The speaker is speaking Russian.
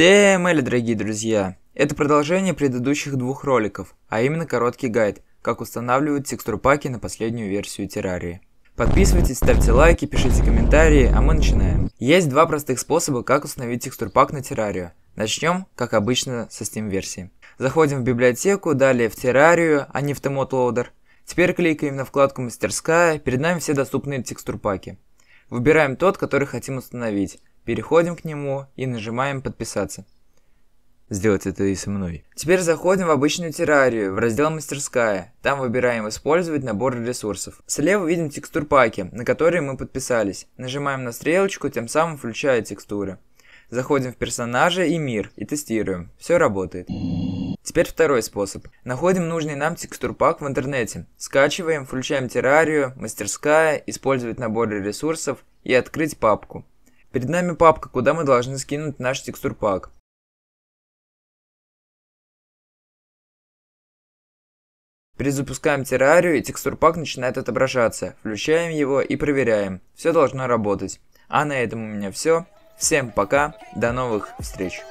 Всем эли, дорогие друзья! Это продолжение предыдущих двух роликов, а именно короткий гайд, как устанавливать текстурпаки на последнюю версию террарии. Подписывайтесь, ставьте лайки, пишите комментарии, а мы начинаем. Есть два простых способа, как установить текстурпак на террарию. Начнем, как обычно, со Steam версии. Заходим в библиотеку, далее в террарию, а не в Temod Loader. Теперь кликаем на вкладку «Мастерская», перед нами все доступные текстурпаки. Выбираем тот, который хотим установить. Переходим к нему и нажимаем «Подписаться». Сделать это и со мной. Теперь заходим в обычную террарию, в раздел «Мастерская». Там выбираем «Использовать набор ресурсов». Слева видим текстур-паки, на которые мы подписались. Нажимаем на стрелочку, тем самым включая текстуры. Заходим в персонажа и мир и тестируем. Все работает. Теперь второй способ. Находим нужный нам текстурпак в интернете. Скачиваем, включаем террарию, мастерская, использовать наборы ресурсов и открыть папку. Перед нами папка, куда мы должны скинуть наш текстурпак. Перезапускаем террарию и текстурпак начинает отображаться. Включаем его и проверяем. Все должно работать. А на этом у меня все. Всем пока, до новых встреч.